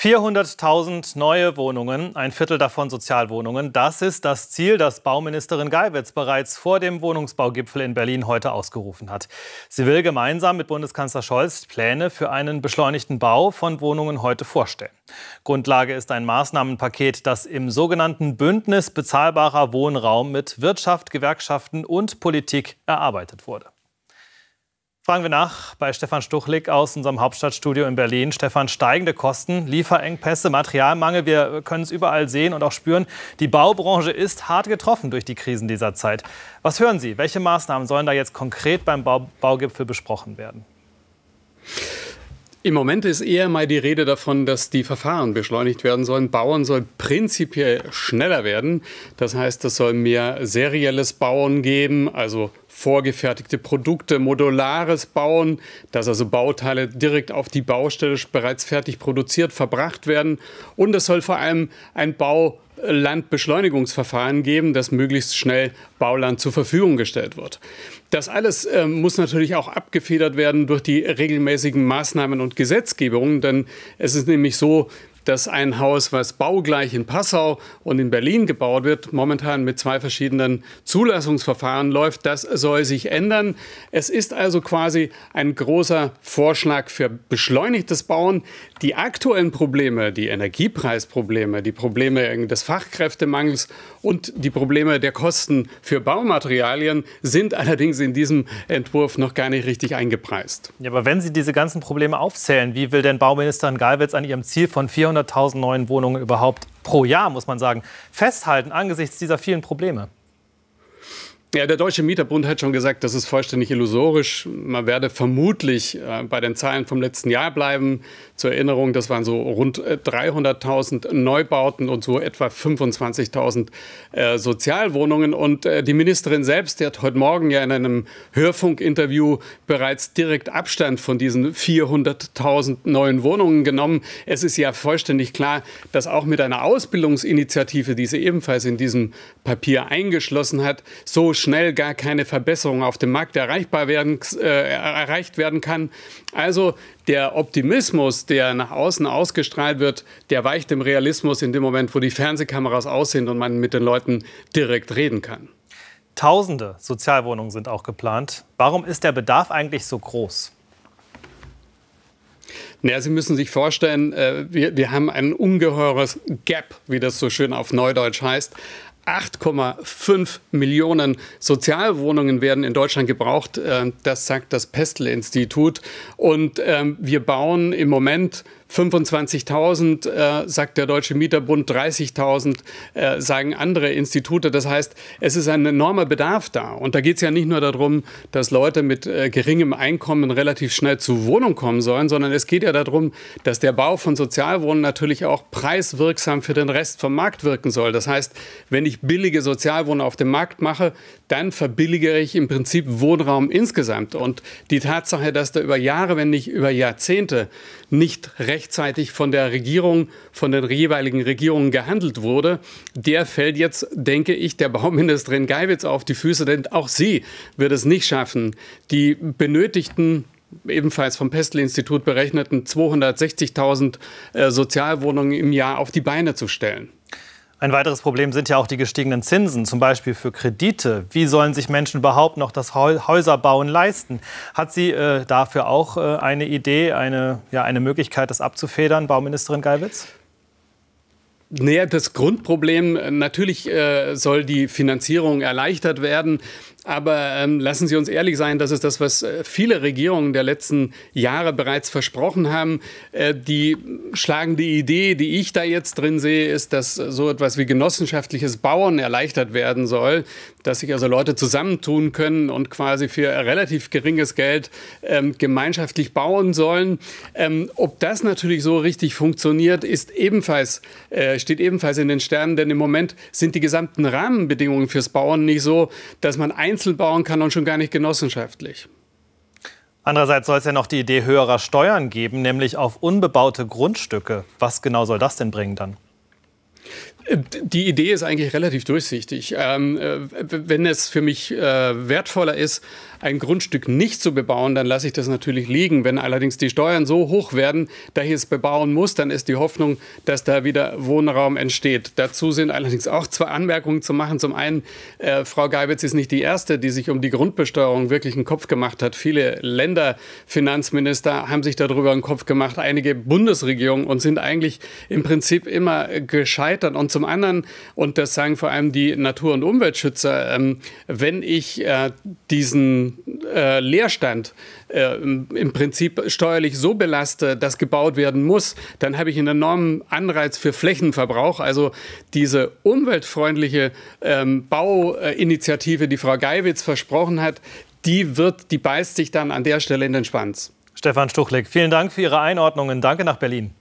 400.000 neue Wohnungen, ein Viertel davon Sozialwohnungen. Das ist das Ziel, das Bauministerin Geiwitz bereits vor dem Wohnungsbaugipfel in Berlin heute ausgerufen hat. Sie will gemeinsam mit Bundeskanzler Scholz Pläne für einen beschleunigten Bau von Wohnungen heute vorstellen. Grundlage ist ein Maßnahmenpaket, das im sogenannten Bündnis bezahlbarer Wohnraum mit Wirtschaft, Gewerkschaften und Politik erarbeitet wurde. Fragen wir nach bei Stefan Stuchlik aus unserem Hauptstadtstudio in Berlin. Stefan, steigende Kosten, Lieferengpässe, Materialmangel, wir können es überall sehen und auch spüren. Die Baubranche ist hart getroffen durch die Krisen dieser Zeit. Was hören Sie? Welche Maßnahmen sollen da jetzt konkret beim Bau Baugipfel besprochen werden? Im Moment ist eher mal die Rede davon, dass die Verfahren beschleunigt werden sollen. Bauen soll prinzipiell schneller werden. Das heißt, es soll mehr serielles Bauen geben, also vorgefertigte Produkte, modulares Bauen, dass also Bauteile direkt auf die Baustelle bereits fertig produziert verbracht werden. Und es soll vor allem ein Baulandbeschleunigungsverfahren geben, das möglichst schnell Bauland zur Verfügung gestellt wird. Das alles äh, muss natürlich auch abgefedert werden durch die regelmäßigen Maßnahmen und Gesetzgebungen, denn es ist nämlich so, dass ein Haus, was baugleich in Passau und in Berlin gebaut wird, momentan mit zwei verschiedenen Zulassungsverfahren läuft. Das soll sich ändern. Es ist also quasi ein großer Vorschlag für beschleunigtes Bauen. Die aktuellen Probleme, die Energiepreisprobleme, die Probleme des Fachkräftemangels und die Probleme der Kosten für Baumaterialien sind allerdings in diesem Entwurf noch gar nicht richtig eingepreist. Ja, aber wenn Sie diese ganzen Probleme aufzählen, wie will denn Bauministerin Galwitz an ihrem Ziel von 400 200.000 neuen Wohnungen überhaupt pro Jahr, muss man sagen, festhalten angesichts dieser vielen Probleme? Ja, der Deutsche Mieterbund hat schon gesagt, das ist vollständig illusorisch. Man werde vermutlich äh, bei den Zahlen vom letzten Jahr bleiben. Zur Erinnerung, das waren so rund 300.000 äh, Neubauten und so etwa 25.000 äh, Sozialwohnungen. Und äh, die Ministerin selbst, die hat heute Morgen ja in einem Hörfunkinterview bereits direkt Abstand von diesen 400.000 neuen Wohnungen genommen. Es ist ja vollständig klar, dass auch mit einer Ausbildungsinitiative, die sie ebenfalls in diesem Papier eingeschlossen hat, so schnell gar keine Verbesserung auf dem Markt erreichbar werden, äh, erreicht werden kann. Also der Optimismus, der nach außen ausgestrahlt wird, der weicht dem Realismus in dem Moment, wo die Fernsehkameras aus sind und man mit den Leuten direkt reden kann. Tausende Sozialwohnungen sind auch geplant. Warum ist der Bedarf eigentlich so groß? Naja, Sie müssen sich vorstellen, äh, wir, wir haben ein ungeheures Gap, wie das so schön auf Neudeutsch heißt, 8,5 Millionen Sozialwohnungen werden in Deutschland gebraucht. Äh, das sagt das Pestel-Institut. Und ähm, wir bauen im Moment 25.000 äh, sagt der Deutsche Mieterbund, 30.000 äh, sagen andere Institute. Das heißt, es ist ein enormer Bedarf da. Und da geht es ja nicht nur darum, dass Leute mit äh, geringem Einkommen relativ schnell zu Wohnung kommen sollen, sondern es geht ja darum, dass der Bau von Sozialwohnen natürlich auch preiswirksam für den Rest vom Markt wirken soll. Das heißt, wenn ich billige Sozialwohnen auf dem Markt mache, dann verbillige ich im Prinzip Wohnraum insgesamt. Und die Tatsache, dass da über Jahre, wenn nicht über Jahrzehnte nicht recht rechtzeitig von der Regierung, von den jeweiligen Regierungen gehandelt wurde, der fällt jetzt, denke ich, der Bauministerin Geiwitz auf die Füße, denn auch sie wird es nicht schaffen, die benötigten ebenfalls vom Pestel-Institut berechneten 260.000 äh, Sozialwohnungen im Jahr auf die Beine zu stellen. Ein weiteres Problem sind ja auch die gestiegenen Zinsen, zum Beispiel für Kredite. Wie sollen sich Menschen überhaupt noch das Häuserbauen leisten? Hat sie äh, dafür auch äh, eine Idee, eine, ja, eine Möglichkeit, das abzufedern, Bauministerin Geiwitz? Naja, das Grundproblem, äh, natürlich äh, soll die Finanzierung erleichtert werden, aber ähm, lassen Sie uns ehrlich sein, das ist das, was äh, viele Regierungen der letzten Jahre bereits versprochen haben. Äh, die schlagende Idee, die ich da jetzt drin sehe, ist, dass so etwas wie genossenschaftliches Bauen erleichtert werden soll dass sich also Leute zusammentun können und quasi für relativ geringes Geld ähm, gemeinschaftlich bauen sollen. Ähm, ob das natürlich so richtig funktioniert, ist ebenfalls, äh, steht ebenfalls in den Sternen, denn im Moment sind die gesamten Rahmenbedingungen fürs Bauen nicht so, dass man einzeln bauen kann und schon gar nicht genossenschaftlich. Andererseits soll es ja noch die Idee höherer Steuern geben, nämlich auf unbebaute Grundstücke. Was genau soll das denn bringen dann? Die Idee ist eigentlich relativ durchsichtig. Ähm, äh, wenn es für mich äh, wertvoller ist, ein Grundstück nicht zu bebauen, dann lasse ich das natürlich liegen. Wenn allerdings die Steuern so hoch werden, dass ich es bebauen muss, dann ist die Hoffnung, dass da wieder Wohnraum entsteht. Dazu sind allerdings auch zwei Anmerkungen zu machen. Zum einen, äh, Frau Geibitz ist nicht die Erste, die sich um die Grundbesteuerung wirklich einen Kopf gemacht hat. Viele Länderfinanzminister haben sich darüber einen Kopf gemacht, einige Bundesregierungen und sind eigentlich im Prinzip immer gescheitert. Und zum anderen, und das sagen vor allem die Natur- und Umweltschützer, ähm, wenn ich äh, diesen äh, Leerstand äh, im Prinzip steuerlich so belaste, dass gebaut werden muss, dann habe ich einen enormen Anreiz für Flächenverbrauch. Also diese umweltfreundliche ähm, Bauinitiative, die Frau Geiwitz versprochen hat, die wird, die beißt sich dann an der Stelle in den Schwanz. Stefan Stuchlik, vielen Dank für Ihre Einordnungen. Danke nach Berlin.